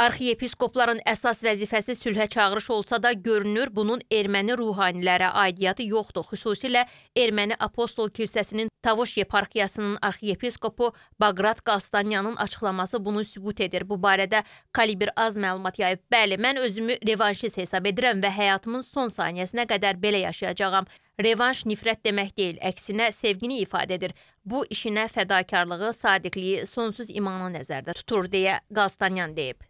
Arxiyepiskopların əsas vəzifəsi sülhə çağırış olsa da görünür, bunun erməni ruhanilərə aidiyyatı yoxdur. Xüsusilə erməni apostol kilsəsinin Tavuş yeparxiyasının arxiyepiskopu Baqrat Qalstanyanın açıqlaması bunu sübut edir. Bu barədə Kalibr az məlumat yayıb. Bəli, mən özümü revanşist hesab edirəm və həyatımın son saniyəsinə qədər belə yaşayacağam. Revanş nifrət demək deyil, əksinə sevgini ifadə edir. Bu işinə fədakarlığı, sadiqliyi, sonsuz imanı nəzərdə tutur deyə Qalstanyan deyib.